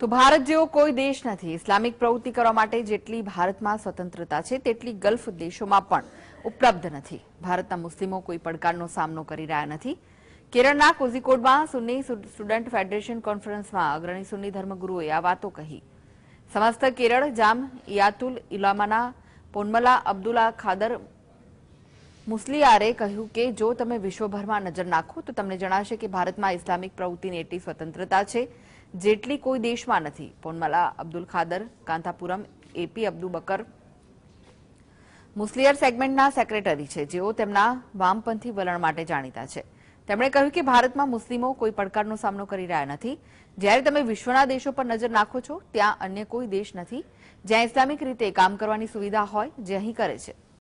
તો ભારત જેવો કોઈ દેશ નથી ઇસ્લામિક પ્રવૃત્તિ કરવા માટે જેટલી ભારતમાં સ્વતંત્રતા છે તેટલી ગલ્ફ દેશોમાં પણ ઉપલબ્ધ નથી ભારતના મુસ્લિમો કોઈ પડકારનો સામનો કરી રહ્યા નથી કેરળના કોઝિકોડમાં સુન્ની સ્ટુડન્ટ ફેડરેશન કોન્ફરન્સમાં અગ્રણી સુન્ની ધર્મગુરુએ આ વાતો કહી સમસ્ત કેરળ જામ ઇયાતુલ ઇલામાના પોનમલા અબ્દુલ્લા ખાદર મુસ્લિયારે કહ્યું કે જો તમે વિશ્વભરમાં નજર નાખો તો તમને જણાશે કે ભારતમાં ઇસ્લામિક પ્રવૃત્તિની એટલી સ્વતંત્રતા છે જેટલી કોઈ દેશમાં નથી પોનમાલા અબ્દુલ ખાદર કાંથાપુરમ એપી અબ્દુલ બકર મુસ્લિયર સેગમેન્ટના સેક્રેટરી છે જેઓ તેમના વામપંથી વલણ માટે જાણીતા છે તેમણે કહ્યું કે ભારતમાં મુસ્લિમો કોઈ પડકારનો સામનો કરી રહ્યા નથી જ્યારે તમે વિશ્વના દેશો પર નજર નાખો છો ત્યાં અન્ય કોઈ દેશ નથી જ્યાં ઇસ્લામિક રીતે કામ કરવાની સુવિધા હોય જે અહીં કરે છે